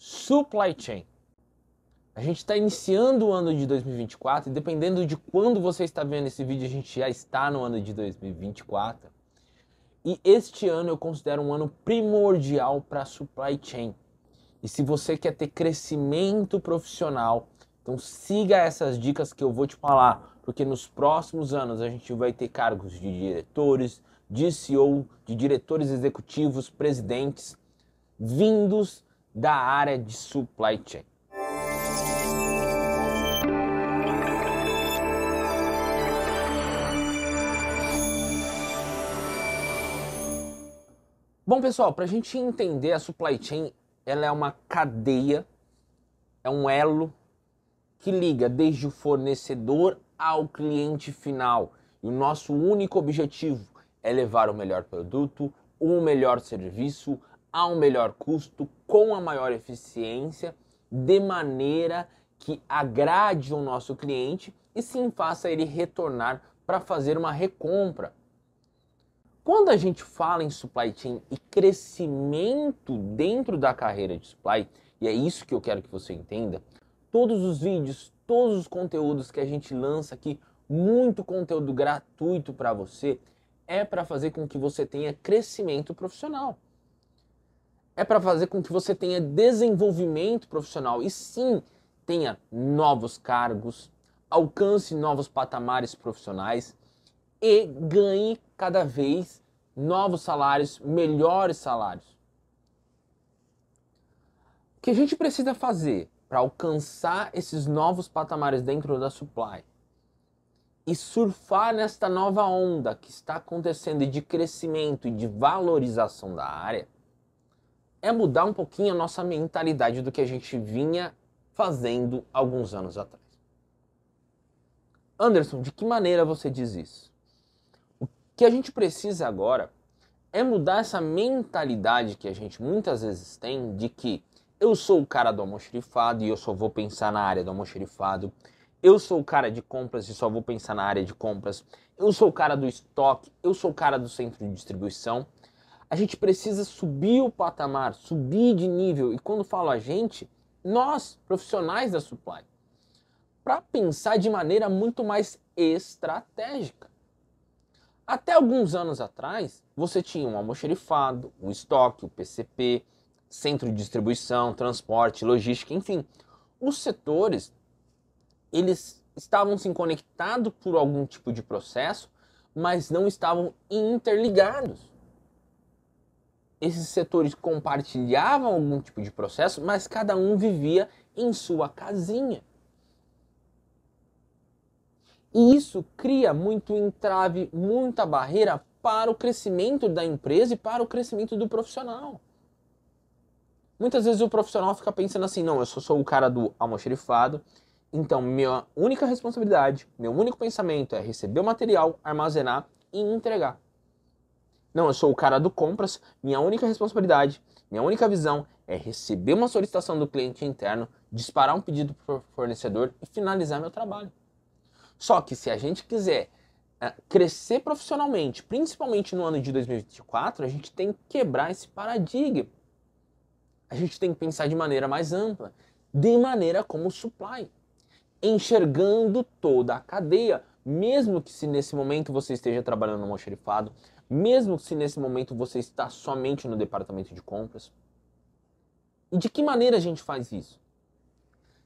supply chain. A gente está iniciando o ano de 2024 e dependendo de quando você está vendo esse vídeo, a gente já está no ano de 2024. E este ano eu considero um ano primordial para supply chain. E se você quer ter crescimento profissional, então siga essas dicas que eu vou te falar, porque nos próximos anos a gente vai ter cargos de diretores, de CEO, de diretores executivos, presidentes, vindos da área de supply chain. Bom, pessoal, para a gente entender a supply chain, ela é uma cadeia, é um elo que liga desde o fornecedor ao cliente final. E o nosso único objetivo é levar o melhor produto, o melhor serviço a um melhor custo, com a maior eficiência, de maneira que agrade o nosso cliente e sim faça ele retornar para fazer uma recompra. Quando a gente fala em supply chain e crescimento dentro da carreira de supply, e é isso que eu quero que você entenda, todos os vídeos, todos os conteúdos que a gente lança aqui, muito conteúdo gratuito para você, é para fazer com que você tenha crescimento profissional é para fazer com que você tenha desenvolvimento profissional e sim tenha novos cargos, alcance novos patamares profissionais e ganhe cada vez novos salários, melhores salários. O que a gente precisa fazer para alcançar esses novos patamares dentro da supply e surfar nesta nova onda que está acontecendo de crescimento e de valorização da área? é mudar um pouquinho a nossa mentalidade do que a gente vinha fazendo alguns anos atrás. Anderson, de que maneira você diz isso? O que a gente precisa agora é mudar essa mentalidade que a gente muitas vezes tem de que eu sou o cara do almoxerifado e eu só vou pensar na área do almoxerifado. Eu sou o cara de compras e só vou pensar na área de compras. Eu sou o cara do estoque, eu sou o cara do centro de distribuição. A gente precisa subir o patamar, subir de nível. E quando falo a gente, nós, profissionais da supply, para pensar de maneira muito mais estratégica. Até alguns anos atrás, você tinha um almoxerifado, um estoque, o um PCP, centro de distribuição, transporte, logística, enfim. Os setores, eles estavam se conectados por algum tipo de processo, mas não estavam interligados esses setores compartilhavam algum tipo de processo, mas cada um vivia em sua casinha. E isso cria muito entrave, muita barreira para o crescimento da empresa e para o crescimento do profissional. Muitas vezes o profissional fica pensando assim: não, eu só sou o cara do almoxerifado, então minha única responsabilidade, meu único pensamento é receber o material, armazenar e entregar. Não, eu sou o cara do compras, minha única responsabilidade, minha única visão é receber uma solicitação do cliente interno, disparar um pedido para o fornecedor e finalizar meu trabalho. Só que se a gente quiser é, crescer profissionalmente, principalmente no ano de 2024, a gente tem que quebrar esse paradigma. A gente tem que pensar de maneira mais ampla, de maneira como supply, enxergando toda a cadeia, mesmo que se nesse momento você esteja trabalhando no almoxerifado, mesmo se nesse momento você está somente no departamento de compras? E de que maneira a gente faz isso?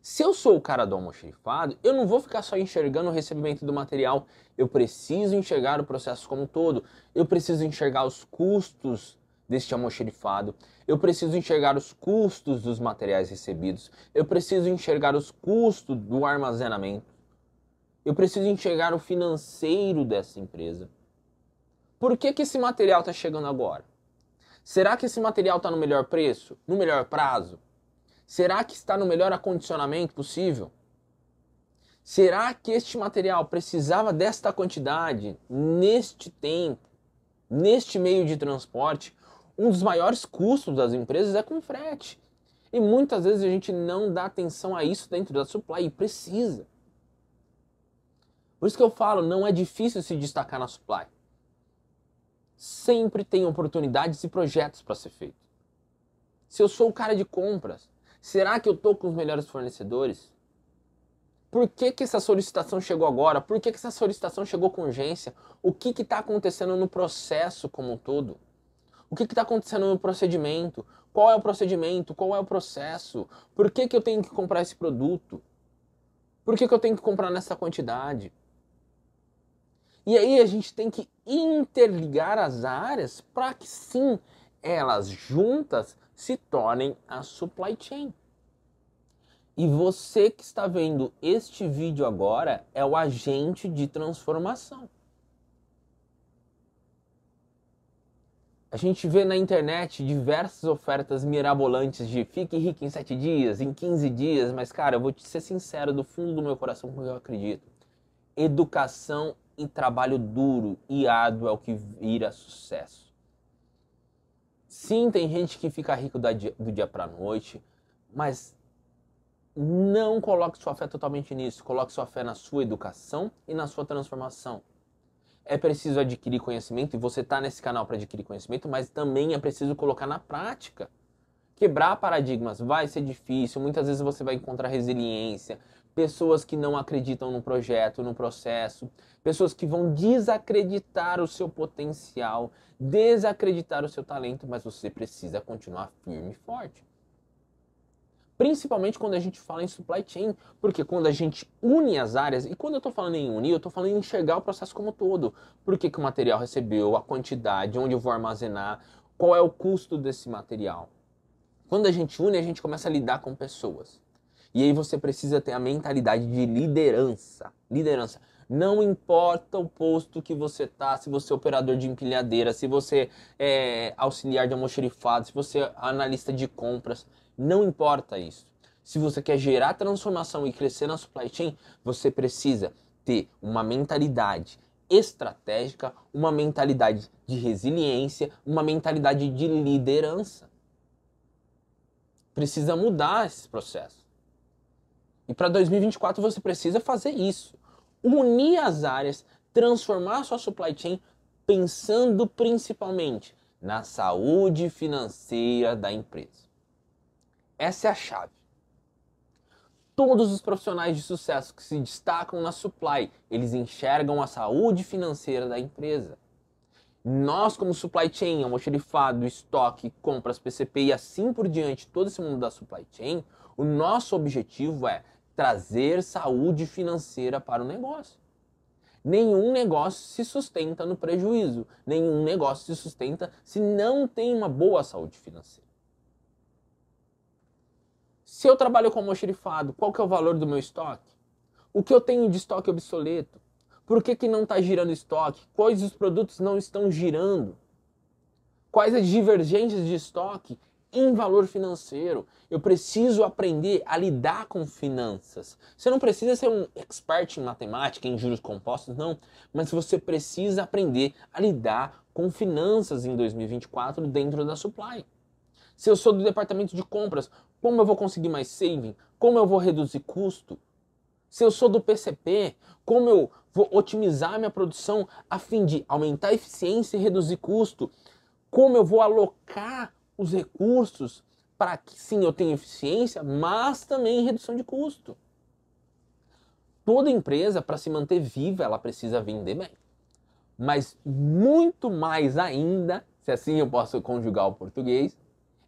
Se eu sou o cara do almoxerifado, eu não vou ficar só enxergando o recebimento do material. Eu preciso enxergar o processo como um todo. Eu preciso enxergar os custos deste almoxerifado. Eu preciso enxergar os custos dos materiais recebidos. Eu preciso enxergar os custos do armazenamento. Eu preciso enxergar o financeiro dessa empresa. Por que, que esse material está chegando agora? Será que esse material está no melhor preço? No melhor prazo? Será que está no melhor acondicionamento possível? Será que este material precisava desta quantidade, neste tempo, neste meio de transporte? Um dos maiores custos das empresas é com frete. E muitas vezes a gente não dá atenção a isso dentro da supply e precisa. Por isso que eu falo, não é difícil se destacar na supply. Sempre tem oportunidades e projetos para ser feito. Se eu sou o cara de compras, será que eu tô com os melhores fornecedores? Por que, que essa solicitação chegou agora? Por que, que essa solicitação chegou com urgência? O que está acontecendo no processo como um todo? O que está acontecendo no procedimento? Qual é o procedimento? Qual é o processo? Por que, que eu tenho que comprar esse produto? Por que, que eu tenho que comprar nessa quantidade? E aí a gente tem que interligar as áreas para que sim elas juntas se tornem a supply chain. E você que está vendo este vídeo agora é o agente de transformação. A gente vê na internet diversas ofertas mirabolantes de fique rico em 7 dias, em 15 dias, mas cara, eu vou te ser sincero do fundo do meu coração porque eu acredito. Educação em trabalho duro e árduo é o que vira sucesso. Sim, tem gente que fica rico do dia para noite, mas não coloque sua fé totalmente nisso. Coloque sua fé na sua educação e na sua transformação. É preciso adquirir conhecimento e você está nesse canal para adquirir conhecimento, mas também é preciso colocar na prática. Quebrar paradigmas vai ser difícil, muitas vezes você vai encontrar resiliência, pessoas que não acreditam no projeto, no processo, pessoas que vão desacreditar o seu potencial, desacreditar o seu talento, mas você precisa continuar firme e forte. Principalmente quando a gente fala em supply chain, porque quando a gente une as áreas, e quando eu estou falando em unir, eu estou falando em enxergar o processo como todo. Por que, que o material recebeu, a quantidade, onde eu vou armazenar, qual é o custo desse material. Quando a gente une, a gente começa a lidar com pessoas. E aí você precisa ter a mentalidade de liderança. Liderança. Não importa o posto que você tá, se você é operador de empilhadeira, se você é auxiliar de almoxerifado, se você é analista de compras, não importa isso. Se você quer gerar transformação e crescer na supply chain, você precisa ter uma mentalidade estratégica, uma mentalidade de resiliência, uma mentalidade de liderança. Precisa mudar esse processo. E para 2024 você precisa fazer isso. Unir as áreas, transformar a sua supply chain pensando principalmente na saúde financeira da empresa. Essa é a chave. Todos os profissionais de sucesso que se destacam na supply, eles enxergam a saúde financeira da empresa. Nós, como supply chain, almoxerifado, estoque, compras, PCP e assim por diante, todo esse mundo da supply chain, o nosso objetivo é trazer saúde financeira para o negócio. Nenhum negócio se sustenta no prejuízo, nenhum negócio se sustenta se não tem uma boa saúde financeira. Se eu trabalho com moxerifado, qual que é o valor do meu estoque? O que eu tenho de estoque obsoleto? Por que, que não está girando estoque? Quais os produtos não estão girando? Quais as divergências de estoque em valor financeiro. Eu preciso aprender a lidar com finanças. Você não precisa ser um expert em matemática, em juros compostos, não, mas você precisa aprender a lidar com finanças em 2024 dentro da supply. Se eu sou do departamento de compras, como eu vou conseguir mais saving? Como eu vou reduzir custo? Se eu sou do PCP, como eu vou otimizar minha produção a fim de aumentar a eficiência e reduzir custo? Como eu vou alocar os recursos para que sim eu tenha eficiência, mas também redução de custo. Toda empresa, para se manter viva, ela precisa vender bem. Mas muito mais ainda, se assim eu posso conjugar o português,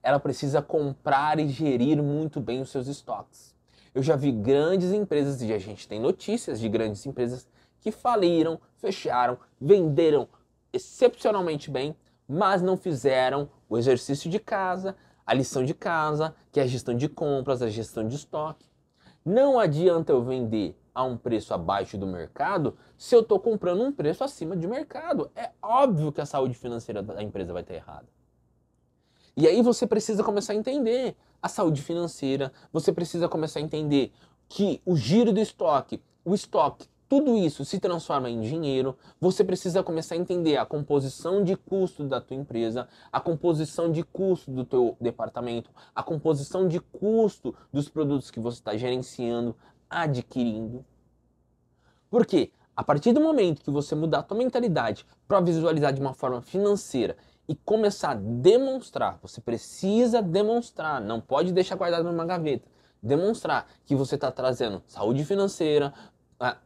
ela precisa comprar e gerir muito bem os seus estoques. Eu já vi grandes empresas, e a gente tem notícias de grandes empresas que faliram, fecharam, venderam excepcionalmente bem mas não fizeram o exercício de casa, a lição de casa, que é a gestão de compras, a gestão de estoque. Não adianta eu vender a um preço abaixo do mercado se eu estou comprando um preço acima de mercado. É óbvio que a saúde financeira da empresa vai estar errada. E aí você precisa começar a entender a saúde financeira, você precisa começar a entender que o giro do estoque, o estoque tudo isso se transforma em dinheiro, você precisa começar a entender a composição de custo da tua empresa, a composição de custo do teu departamento, a composição de custo dos produtos que você está gerenciando, adquirindo. Porque a partir do momento que você mudar a tua mentalidade para visualizar de uma forma financeira e começar a demonstrar, você precisa demonstrar, não pode deixar guardado numa gaveta demonstrar que você está trazendo saúde financeira,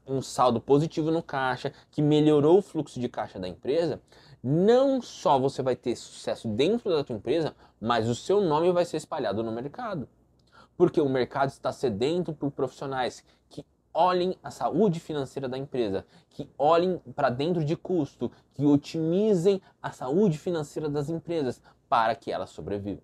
um saldo positivo no caixa, que melhorou o fluxo de caixa da empresa, não só você vai ter sucesso dentro da tua empresa, mas o seu nome vai ser espalhado no mercado. Porque o mercado está sedento por profissionais que olhem a saúde financeira da empresa, que olhem para dentro de custo, que otimizem a saúde financeira das empresas para que elas sobrevivam.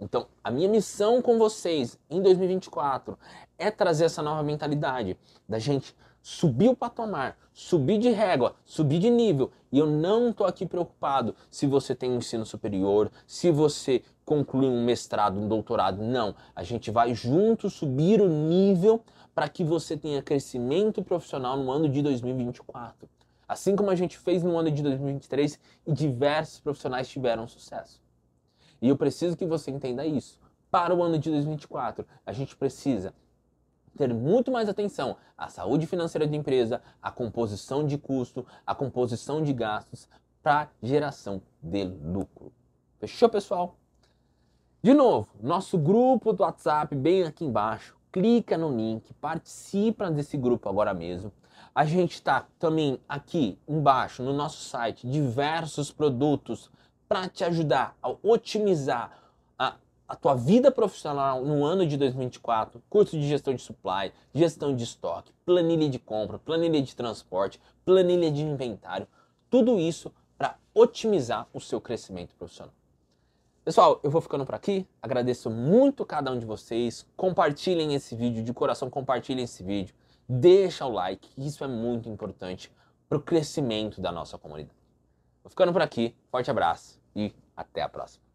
Então, a minha missão com vocês em 2024 é trazer essa nova mentalidade da gente subir o patamar, subir de régua, subir de nível. E eu não estou aqui preocupado se você tem um ensino superior, se você conclui um mestrado, um doutorado. Não. A gente vai junto subir o nível para que você tenha crescimento profissional no ano de 2024. Assim como a gente fez no ano de 2023 e diversos profissionais tiveram sucesso. E eu preciso que você entenda isso. Para o ano de 2024, a gente precisa ter muito mais atenção à saúde financeira da empresa, à composição de custo, à composição de gastos para geração de lucro. Fechou, pessoal? De novo, nosso grupo do WhatsApp bem aqui embaixo. Clica no link, participa desse grupo agora mesmo. A gente está também aqui embaixo no nosso site diversos produtos para te ajudar a otimizar a, a tua vida profissional no ano de 2024, curso de gestão de supply, gestão de estoque, planilha de compra, planilha de transporte, planilha de inventário, tudo isso para otimizar o seu crescimento profissional. Pessoal, eu vou ficando por aqui. Agradeço muito cada um de vocês. Compartilhem esse vídeo de coração, compartilhem esse vídeo. Deixa o like, isso é muito importante para o crescimento da nossa comunidade. Vou ficando por aqui. Forte abraço e até a próxima.